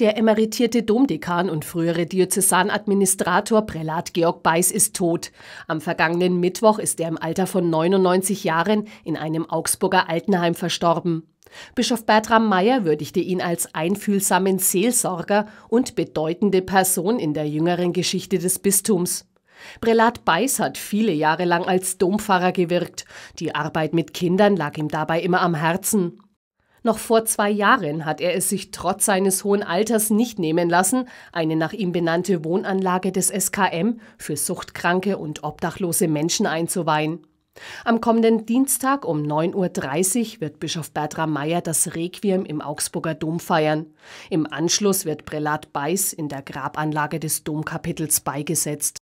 Der emeritierte Domdekan und frühere Diözesanadministrator Prälat Georg Beiß ist tot. Am vergangenen Mittwoch ist er im Alter von 99 Jahren in einem Augsburger Altenheim verstorben. Bischof Bertram Meyer würdigte ihn als einfühlsamen Seelsorger und bedeutende Person in der jüngeren Geschichte des Bistums. Prälat Beiß hat viele Jahre lang als Dompfarrer gewirkt. Die Arbeit mit Kindern lag ihm dabei immer am Herzen. Noch vor zwei Jahren hat er es sich trotz seines hohen Alters nicht nehmen lassen, eine nach ihm benannte Wohnanlage des SKM für suchtkranke und obdachlose Menschen einzuweihen. Am kommenden Dienstag um 9.30 Uhr wird Bischof Bertram Meyer das Requiem im Augsburger Dom feiern. Im Anschluss wird Prälat Beiß in der Grabanlage des Domkapitels beigesetzt.